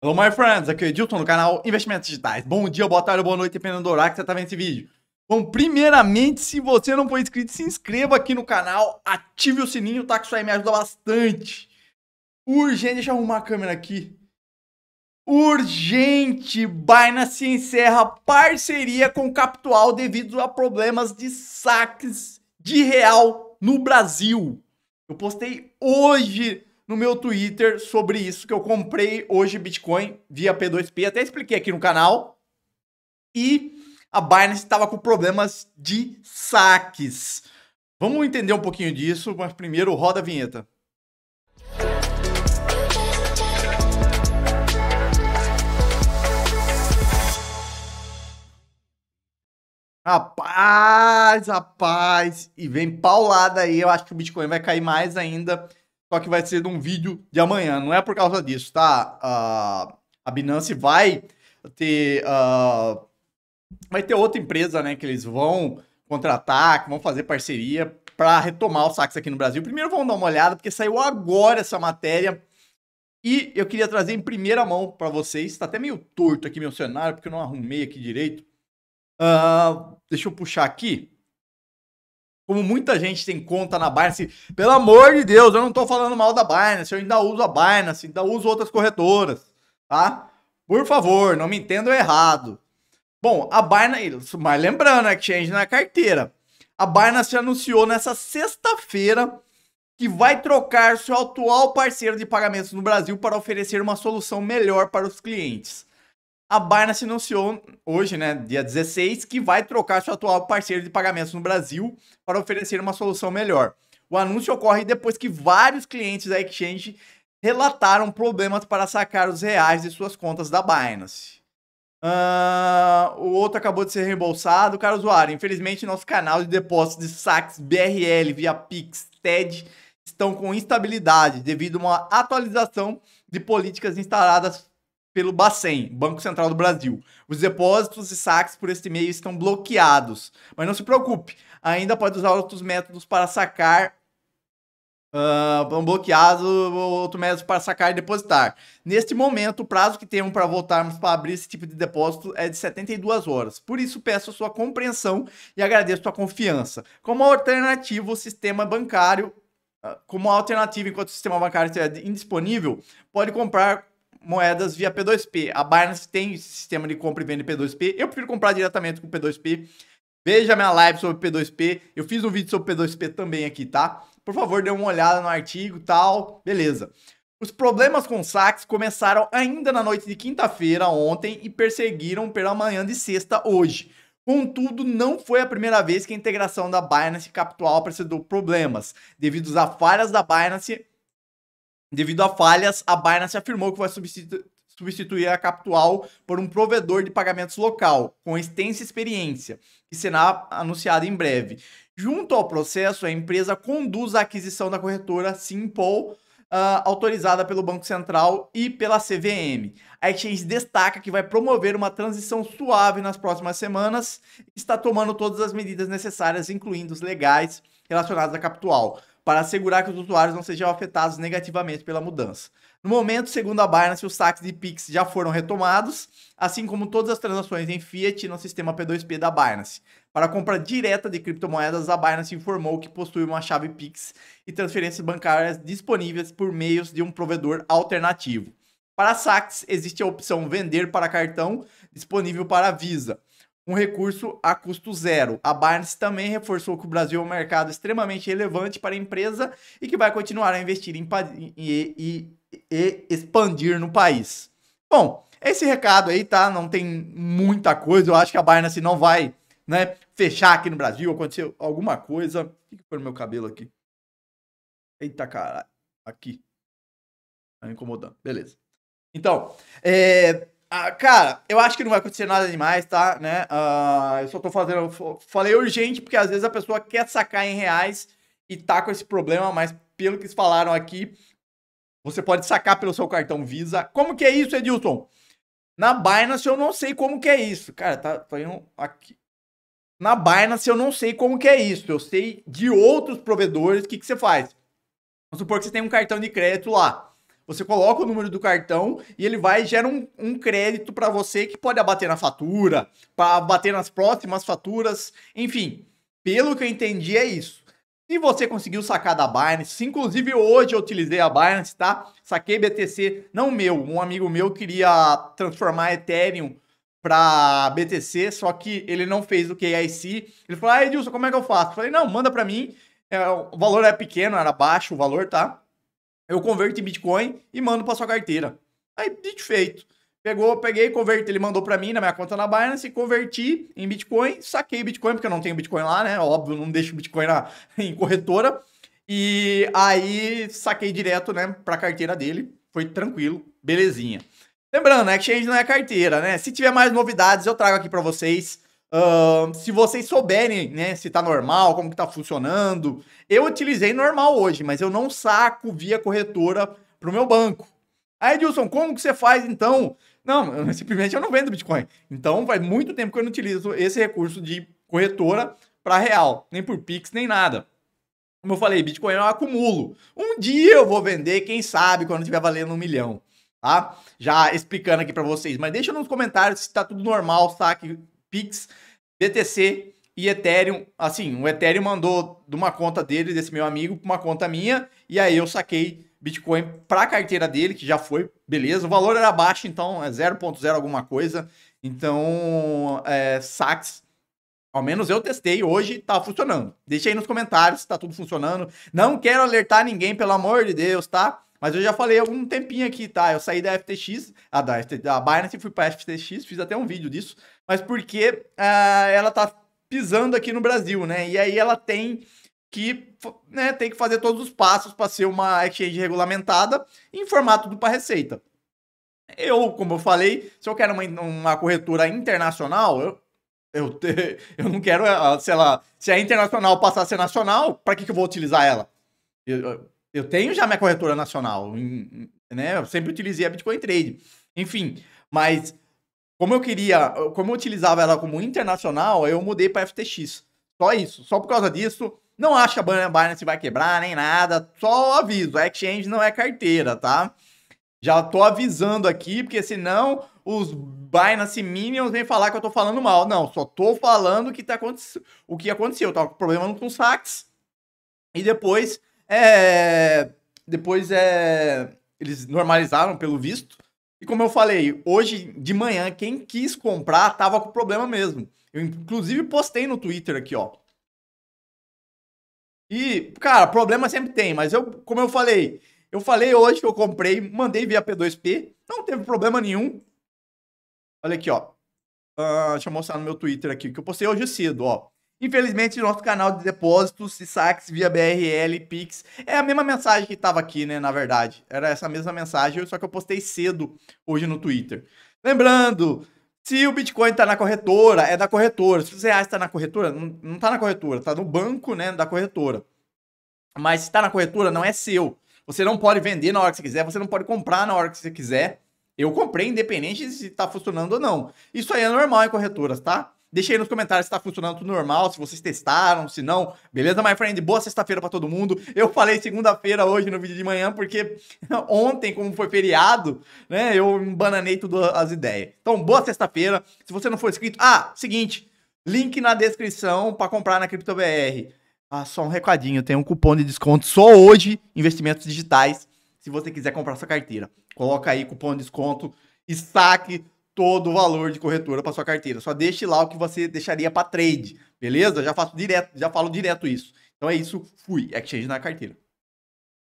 Hello, my friends! Aqui é o no do canal Investimentos Digitais. Bom dia, boa tarde, boa noite, dependendo do horário que você está vendo esse vídeo. Bom, primeiramente, se você não for inscrito, se inscreva aqui no canal, ative o sininho, tá? Que isso aí me ajuda bastante. Urgente, deixa eu arrumar a câmera aqui. Urgente! Binance encerra parceria com Capital devido a problemas de saques de real no Brasil. Eu postei hoje no meu Twitter sobre isso, que eu comprei hoje Bitcoin via P2P, até expliquei aqui no canal. E a Binance estava com problemas de saques. Vamos entender um pouquinho disso, mas primeiro roda a vinheta. Rapaz, rapaz, e vem paulada aí. Eu acho que o Bitcoin vai cair mais ainda só que vai ser num vídeo de amanhã. Não é por causa disso, tá? Uh, a Binance vai ter. Uh, vai ter outra empresa, né? Que eles vão contratar, que vão fazer parceria para retomar os saques aqui no Brasil. Primeiro vamos dar uma olhada, porque saiu agora essa matéria. E eu queria trazer em primeira mão para vocês. Está até meio torto aqui meu cenário, porque eu não arrumei aqui direito. Uh, deixa eu puxar aqui. Como muita gente tem conta na Binance, pelo amor de Deus, eu não tô falando mal da Binance, eu ainda uso a Binance, ainda uso outras corretoras, tá? Por favor, não me entendam errado. Bom, a Binance, mas lembrando, né, exchange na carteira. A Binance anunciou nessa sexta-feira que vai trocar seu atual parceiro de pagamentos no Brasil para oferecer uma solução melhor para os clientes a Binance anunciou hoje, né, dia 16, que vai trocar seu atual parceiro de pagamentos no Brasil para oferecer uma solução melhor. O anúncio ocorre depois que vários clientes da exchange relataram problemas para sacar os reais de suas contas da Binance. Uh, o outro acabou de ser reembolsado. Cara usuário, infelizmente nosso canal de depósitos de saques BRL via Pix, TED estão com instabilidade devido a uma atualização de políticas instaladas pelo Bacen, Banco Central do Brasil. Os depósitos e saques por este meio estão bloqueados. Mas não se preocupe, ainda pode usar outros métodos para sacar uh, ah, bloqueado, outro método para sacar e depositar. Neste momento, o prazo que temos para voltarmos para abrir esse tipo de depósito é de 72 horas. Por isso, peço a sua compreensão e agradeço a sua confiança. Como alternativa, o sistema bancário ah, como alternativa, enquanto o sistema bancário estiver indisponível, pode comprar moedas via P2P. A Binance tem esse sistema de compra e venda de P2P. Eu prefiro comprar diretamente com P2P. Veja minha live sobre P2P. Eu fiz um vídeo sobre P2P também aqui, tá? Por favor, dê uma olhada no artigo tal. Beleza. Os problemas com saques começaram ainda na noite de quinta-feira ontem e perseguiram pela manhã de sexta hoje. Contudo, não foi a primeira vez que a integração da Binance Capital apresentou problemas, devido a falhas da Binance Devido a falhas, a Binance afirmou que vai substitu substituir a Capital por um provedor de pagamentos local, com extensa experiência, que será anunciado em breve. Junto ao processo, a empresa conduz a aquisição da corretora Simple, Uh, autorizada pelo Banco Central e pela CVM. A Exchange destaca que vai promover uma transição suave nas próximas semanas e está tomando todas as medidas necessárias, incluindo os legais relacionados à capital para assegurar que os usuários não sejam afetados negativamente pela mudança. No momento, segundo a Binance, os saques de Pix já foram retomados, assim como todas as transações em Fiat no sistema P2P da Binance. Para a compra direta de criptomoedas, a Binance informou que possui uma chave Pix e transferências bancárias disponíveis por meios de um provedor alternativo. Para saques, existe a opção vender para cartão, disponível para Visa um recurso a custo zero. A Barnes também reforçou que o Brasil é um mercado extremamente relevante para a empresa e que vai continuar a investir em, e, e, e expandir no país. Bom, esse recado aí, tá? Não tem muita coisa. Eu acho que a Barnes não vai, né, fechar aqui no Brasil. Aconteceu alguma coisa. O que foi no meu cabelo aqui? Eita, caralho. Aqui. Tá me incomodando. Beleza. Então, é, ah, cara, eu acho que não vai acontecer nada demais, tá? Né? Uh, eu só tô fazendo. falei urgente, porque às vezes a pessoa quer sacar em reais e tá com esse problema, mas pelo que eles falaram aqui, você pode sacar pelo seu cartão Visa. Como que é isso, Edilson? Na Binance eu não sei como que é isso. Cara, tá, tá indo aqui. Na Binance eu não sei como que é isso. Eu sei de outros provedores o que, que você faz. Vamos supor que você tem um cartão de crédito lá. Você coloca o número do cartão e ele vai gera um, um crédito para você que pode abater na fatura, para abater nas próximas faturas, enfim. Pelo que eu entendi, é isso. Se você conseguiu sacar da Binance, inclusive hoje eu utilizei a Binance, tá? Saquei BTC, não meu, um amigo meu queria transformar Ethereum para BTC, só que ele não fez o KIC. Ele falou: "Ah, Edilson, como é que eu faço?" Eu falei: "Não, manda para mim. É, o valor é pequeno, era baixo o valor, tá? Eu converto em Bitcoin e mando para sua carteira. Aí, dito feito. Pegou, peguei, converti, ele mandou para mim na minha conta na Binance, converti em Bitcoin, saquei Bitcoin, porque eu não tenho Bitcoin lá, né? Óbvio, não deixo Bitcoin na, em corretora. E aí saquei direto, né, pra carteira dele. Foi tranquilo, belezinha. Lembrando, né, exchange não é carteira, né? Se tiver mais novidades, eu trago aqui para vocês. Uh, se vocês souberem, né, se tá normal, como que tá funcionando. Eu utilizei normal hoje, mas eu não saco via corretora pro meu banco. Aí, Edilson, como que você faz então? Não, eu, simplesmente eu não vendo Bitcoin. Então, faz muito tempo que eu não utilizo esse recurso de corretora para real, nem por Pix, nem nada. Como eu falei, Bitcoin eu é acumulo. Um dia eu vou vender, quem sabe, quando tiver valendo um milhão, tá? Já explicando aqui para vocês. Mas deixa nos comentários se tá tudo normal, saque Pix, BTC e Ethereum. Assim, o Ethereum mandou de uma conta dele, desse meu amigo, para uma conta minha, e aí eu saquei Bitcoin para a carteira dele, que já foi, beleza. O valor era baixo, então é 0.0 alguma coisa. Então, é, saques ao menos eu testei hoje, tá funcionando. Deixa aí nos comentários se tá tudo funcionando. Não quero alertar ninguém, pelo amor de Deus, tá? Mas eu já falei há algum tempinho aqui, tá? Eu saí da FTX, a ah, da, da Binance fui pra FTX, fiz até um vídeo disso. Mas porque uh, ela tá pisando aqui no Brasil, né? E aí ela tem que né, tem que fazer todos os passos para ser uma exchange regulamentada em formato do para receita. Eu, como eu falei, se eu quero uma, uma corretora internacional, eu, eu, te, eu não quero, ah, sei lá, se a é internacional passar a ser nacional, para que, que eu vou utilizar ela? Eu, eu, eu tenho já minha corretora nacional, né? Eu sempre utilizei a Bitcoin Trade. Enfim, mas como eu queria, como eu utilizava ela como internacional, eu mudei para FTX. Só isso, só por causa disso. Não acho que a Binance vai quebrar nem nada, só aviso, a exchange não é carteira, tá? Já tô avisando aqui, porque senão os Binance Minions vêm falar que eu tô falando mal. Não, só tô falando que tá o que aconteceu. Eu tava com problema com saques. E depois é... Depois é... eles normalizaram pelo visto. E como eu falei, hoje de manhã, quem quis comprar tava com problema mesmo. Eu inclusive postei no Twitter aqui, ó. E, cara, problema sempre tem, mas eu, como eu falei, eu falei hoje que eu comprei, mandei via P2P, não teve problema nenhum. Olha aqui, ó. Uh, deixa eu mostrar no meu Twitter aqui, que eu postei hoje cedo, ó. Infelizmente, nosso canal de depósitos e saques via BRL, Pix, é a mesma mensagem que estava aqui, né, na verdade. Era essa mesma mensagem, só que eu postei cedo hoje no Twitter. Lembrando, se o Bitcoin está na corretora, é da corretora. Se os reais está na corretora, não está na corretora, está no banco, né, da corretora. Mas se está na corretora, não é seu. Você não pode vender na hora que você quiser, você não pode comprar na hora que você quiser. Eu comprei, independente de se está funcionando ou não. Isso aí é normal em corretoras, tá? Deixa aí nos comentários se tá funcionando tudo normal, se vocês testaram, se não. Beleza, my friend? Boa sexta-feira para todo mundo. Eu falei segunda-feira hoje no vídeo de manhã, porque ontem, como foi feriado, né, eu bananei tudo as ideias. Então, boa sexta-feira. Se você não for inscrito, ah, seguinte, link na descrição para comprar na CryptoBR. Ah, só um recadinho, tem um cupom de desconto só hoje, investimentos digitais, se você quiser comprar sua carteira. Coloca aí cupom de desconto e saque todo o valor de corretora para sua carteira. Só deixe lá o que você deixaria para trade, beleza? Já faço direto, já falo direto isso. Então é isso, fui, exchange na carteira.